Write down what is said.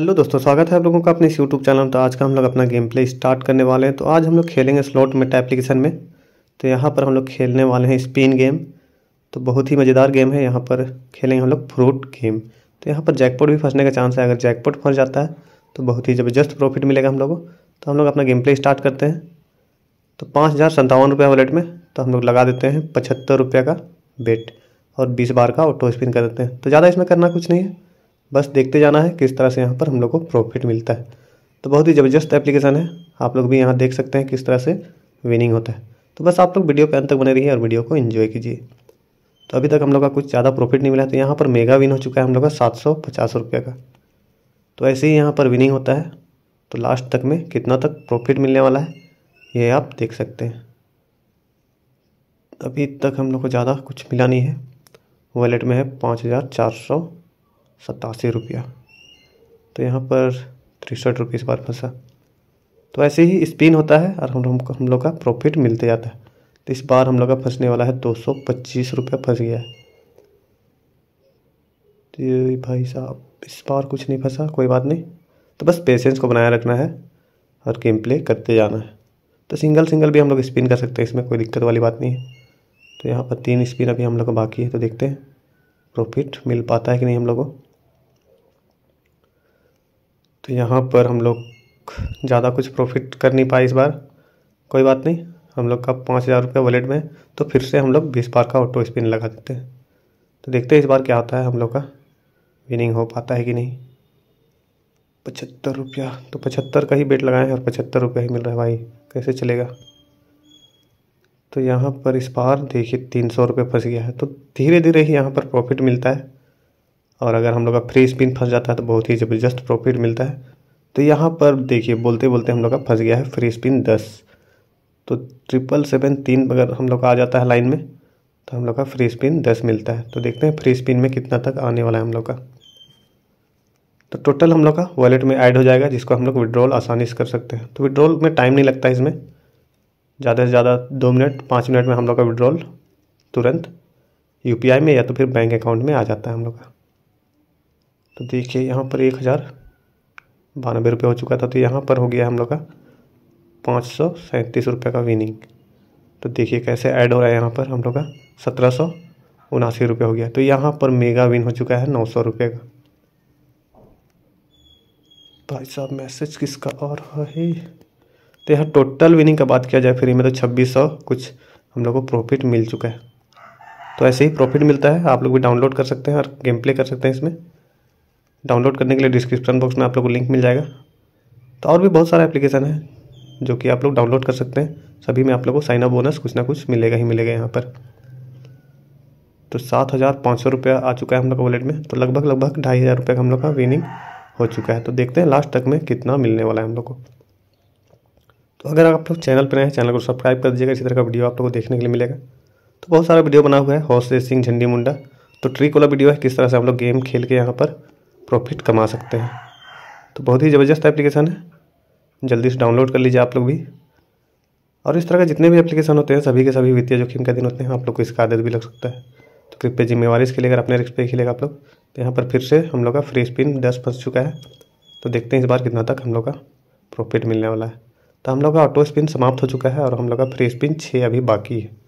hello दोस्तों स्वागत है आप लोगों का अपने इस यूट्यूब चैनल तो आज का हम लोग अपना गेम प्ले स्टार्ट करने वाले हैं तो आज हम लोग खेलेंगे स्लॉट मेटा एप्लीकेशन में तो यहाँ पर हम लोग खेलने वाले हैं स्पिन गेम तो बहुत ही मज़ेदार गेम है यहाँ पर खेलेंगे हम लोग फ्रूट गेम तो यहाँ पर जैकपोट भी फंसने का चांस है अगर जैकपोट फंस जाता है तो बहुत ही ज़बरदस्त प्रॉफिट मिलेगा हम लोग को तो हम लोग अपना गेम प्ले स्टार्ट करते हैं तो पाँच हज़ार सत्तावन रुपये वॉलेट में तो हम लोग लगा देते हैं पचहत्तर रुपये का बेट और बीस बार का ऑटो स्पिन कर देते हैं तो ज़्यादा इसमें करना कुछ नहीं है बस देखते जाना है किस तरह से यहाँ पर हम लोग को प्रॉफिट मिलता है तो बहुत ही ज़बरदस्त एप्लीकेशन है आप लोग भी यहाँ देख सकते हैं किस तरह से विनिंग होता है तो बस आप लोग वीडियो के अंत तक बने रहिए और वीडियो को एंजॉय कीजिए तो अभी तक हम लोग का कुछ ज़्यादा प्रॉफिट नहीं मिला तो यहाँ पर मेगा विन हो चुका है हम लोग का सात सौ पचास रुपये का तो ऐसे ही यहाँ पर विनिंग होता है तो लास्ट तक में कितना तक प्रॉफिट मिलने वाला है ये आप देख सकते हैं अभी तक हम लोग को ज़्यादा कुछ मिला नहीं है वॉलेट में है पाँच हज़ार चार सौ सतासी रुपया तो यहाँ पर तिरसठ रुपये इस बार फंसा तो ऐसे ही स्पिन होता है और हम लोग हम लोग का प्रॉफिट मिलते जाता है तो इस बार हम लोग का फंसने वाला है दो सौ पच्चीस रुपया फंस गया है तो भाई साहब इस बार कुछ नहीं फंसा कोई बात नहीं तो बस पेशेंस को बनाए रखना है और गेम प्ले करते जाना है तो सिंगल सिंगल भी हम लोग स्पिन कर सकते हैं इसमें कोई दिक्कत वाली बात नहीं है तो यहाँ पर तीन स्पिन अभी हम लोग को बाकी है तो देखते हैं प्रॉफिट मिल पाता है कि नहीं हम लोग को तो यहाँ पर हम लोग ज़्यादा कुछ प्रॉफिट कर नहीं पाए इस बार कोई बात नहीं हम लोग का पाँच हज़ार रुपये वॉलेट में तो फिर से हम लोग बीस बार का ऑटो स्पिन लगा देते हैं तो देखते हैं इस बार क्या होता है हम लोग का विनिंग हो पाता है कि नहीं पचहत्तर रुपया तो पचहत्तर का ही बेट लगाए हैं और पचहत्तर रुपया ही मिल रहा है भाई कैसे चलेगा तो यहाँ पर इस बार देखिए तीन सौ रुपये फंस गया है तो धीरे धीरे ही यहाँ पर प्रॉफिट मिलता है और अगर हम लोग का फ्री स्पिन फंस जाता है तो बहुत ही ज़बरदस्त प्रॉफिट मिलता है तो यहाँ पर देखिए बोलते बोलते हम लोग का फंस गया है फ्री स्पिन दस तो ट्रिपल सेवन तीन अगर हम लोग का आ जाता है लाइन में तो हम लोग का फ्री स्पिन दस मिलता है तो देखते हैं फ्री स्पिन में कितना तक आने वाला है हम लोग का तो टोटल हम लोग का वॉलेट में ऐड हो जाएगा जिसको हम लोग विड्रॉल आसानी से कर सकते हैं तो विड्रॉल में टाइम नहीं लगता इसमें ज़्यादा से ज़्यादा दो मिनट पाँच मिनट में हम लोग का विड्रॉल तुरंत यू में या तो फिर बैंक अकाउंट में आ जाता है हम लोग का तो देखिए यहाँ पर एक हज़ार बानवे रुपये हो चुका था तो यहाँ पर हो गया हम लोग का पाँच सौ सैंतीस रुपये का विनिंग तो देखिए कैसे ऐड हो रहा है यहाँ पर हम लोग का सत्रह सौ उनासी रुपये हो गया तो यहाँ पर मेगा विन हो चुका है नौ सौ रुपये का भाई साहब मैसेज किसका और है तो यहाँ टोटल विनिंग का बात किया जाए फ्री में तो छब्बीस सौ कुछ हम लोग को प्रॉफिट मिल चुका है तो ऐसे ही प्रॉफिट मिलता है आप लोग भी डाउनलोड कर सकते हैं और गेम प्ले कर सकते हैं इसमें डाउनलोड करने के लिए डिस्क्रिप्शन बॉक्स में आप लोग को लिंक मिल जाएगा तो और भी बहुत सारे एप्लीकेशन है जो कि आप लोग डाउनलोड कर सकते हैं सभी में आप लोग को साइनअप बोनस कुछ ना कुछ मिलेगा ही मिलेगा यहाँ पर तो सात हज़ार पाँच सौ रुपया आ चुका है हम लोग का वॉलेट में तो लगभग लगभग ढाई हज़ार रुपये का हम लोग का विनिंग हो चुका है तो देखते हैं लास्ट तक में कितना मिलने वाला है हम लोग को तो अगर आप लोग चैनल पर नए हैं चैनल को सब्सक्राइब कर दीजिएगा इसी तरह का वीडियो आप लोग को देखने के लिए मिलेगा तो बहुत सारा वीडियो बना हुआ है हॉर्स रेसिंग झंडी मुंडा तो ट्रिक वाला वीडियो है किस तरह से हम लोग गेम खेल के यहाँ पर प्रॉफिट कमा सकते हैं तो बहुत ही ज़बरदस्त एप्लीकेशन है जल्दी से डाउनलोड कर लीजिए आप लोग भी और इस तरह के जितने भी एप्लीकेशन होते हैं सभी के सभी वित्तीय जोखिम के दिन होते हैं आप लोग को इसका आदत भी लग सकता है तो कृपया जिम्मेवार जिम्मेवारी इसके अगर अपने रिस्क पे खेलेगा आप लोग तो यहाँ पर फिर से हम लोग का फ्री स्पिन दस फंस चुका है तो देखते हैं इस बार कितना तक हम लोग का प्रॉफिट मिलने वाला है तो हम लोग का ऑटो स्पिन समाप्त हो चुका है और हम लोग का फ्री स्पिन छः अभी बाकी है